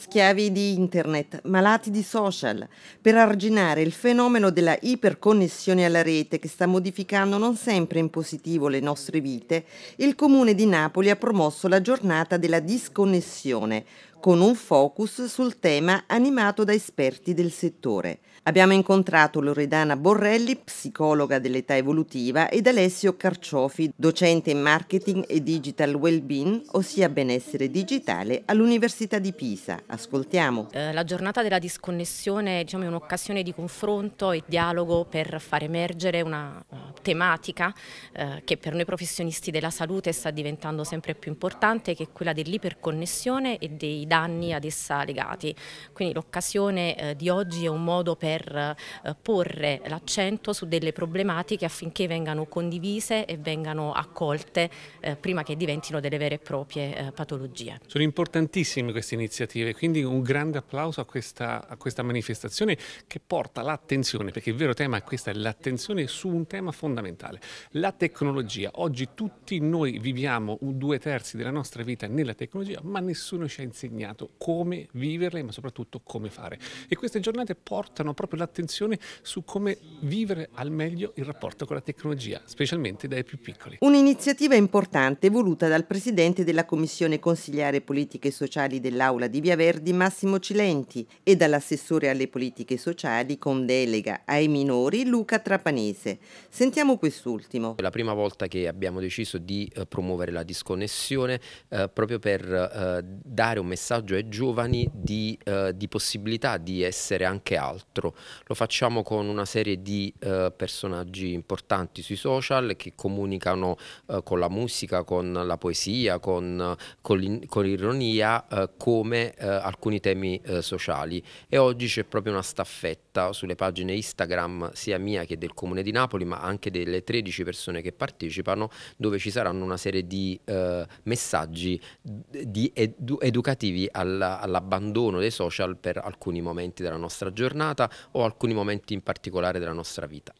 schiavi di internet, malati di social, per arginare il fenomeno della iperconnessione alla rete che sta modificando non sempre in positivo le nostre vite, il comune di Napoli ha promosso la giornata della disconnessione, con un focus sul tema animato da esperti del settore. Abbiamo incontrato Loredana Borrelli, psicologa dell'età evolutiva, ed Alessio Carciofi, docente in marketing e digital well-being, ossia benessere digitale, all'Università di Pisa. Ascoltiamo. Eh, la giornata della disconnessione diciamo, è un'occasione di confronto e dialogo per far emergere una tematica eh, che per noi professionisti della salute sta diventando sempre più importante, che è quella dell'iperconnessione e dei danni ad essa legati. Quindi l'occasione eh, di oggi è un modo per eh, porre l'accento su delle problematiche affinché vengano condivise e vengano accolte eh, prima che diventino delle vere e proprie patologie. Sono importantissime queste iniziative, quindi un grande applauso a questa, a questa manifestazione che porta l'attenzione, perché il vero tema è questa, l'attenzione su un tema fondamentale, la tecnologia. Oggi tutti noi viviamo un due terzi della nostra vita nella tecnologia, ma nessuno ci ha insegnato insegnato come viverle, ma soprattutto come fare. E queste giornate portano proprio l'attenzione su come vivere al meglio il rapporto con la tecnologia, specialmente dai più piccoli. Un'iniziativa importante voluta dal presidente della Commissione Consigliare Politiche Sociali dell'Aula di Via Verdi, Massimo Cilenti, e dall'assessore alle politiche sociali con delega ai minori, Luca Trapanese. Sentiamo quest'ultimo. La prima volta che abbiamo deciso di eh, promuovere la disconnessione eh, proprio per eh, dare un messaggio messaggio ai giovani di, eh, di, possibilità di essere anche altro. Lo facciamo con una serie di eh, personaggi importanti sui social che comunicano eh, con la musica, con la poesia, con, con l'ironia eh, come eh, alcuni temi eh, sociali. E oggi c'è proprio una staffetta sulle pagine Instagram sia mia che del Comune di Napoli, ma anche delle 13 persone che partecipano, dove ci saranno una serie di messaggi di edu educativi relativi all'abbandono dei social per alcuni momenti della nostra giornata o alcuni momenti in particolare della nostra vita.